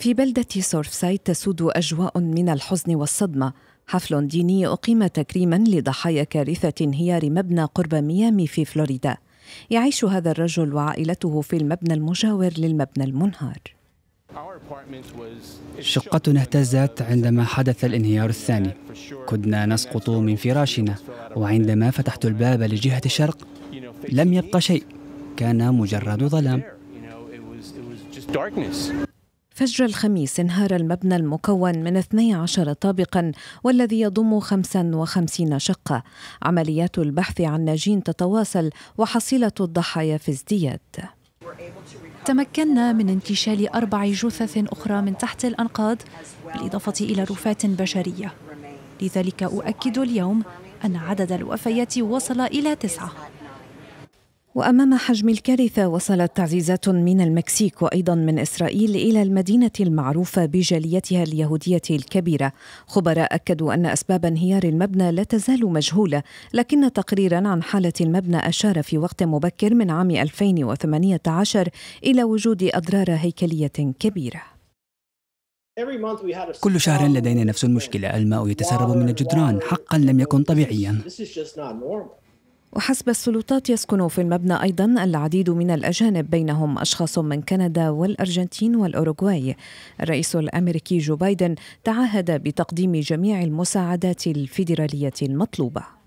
في بلدة سورفسايد تسود أجواء من الحزن والصدمة حفل ديني أقيم تكريما لضحايا كارثة انهيار مبنى قرب ميامي في فلوريدا يعيش هذا الرجل وعائلته في المبنى المجاور للمبنى المنهار شقتنا اهتزت عندما حدث الانهيار الثاني كنا نسقط من فراشنا وعندما فتحت الباب لجهة الشرق لم يبقى شيء كان مجرد ظلام فجر الخميس انهار المبنى المكون من 12 طابقا والذي يضم 55 شقة عمليات البحث عن ناجين تتواصل وحصيلة الضحايا في ازدياد تمكنا من انتشال أربع جثث أخرى من تحت الأنقاض بالإضافة إلى رفات بشرية لذلك أؤكد اليوم أن عدد الوفيات وصل إلى تسعة وأمام حجم الكارثة وصلت تعزيزات من المكسيك وأيضا من إسرائيل إلى المدينة المعروفة بجاليتها اليهودية الكبيرة خبراء أكدوا أن أسباب انهيار المبنى لا تزال مجهولة لكن تقريرا عن حالة المبنى أشار في وقت مبكر من عام 2018 إلى وجود أضرار هيكلية كبيرة كل شهر لدينا نفس المشكلة الماء يتسرب من الجدران حقا لم يكن طبيعيا وحسب السلطات يسكن في المبنى أيضا العديد من الأجانب بينهم أشخاص من كندا والأرجنتين والأوروغواي الرئيس الأمريكي جو بايدن تعهد بتقديم جميع المساعدات الفيدرالية المطلوبة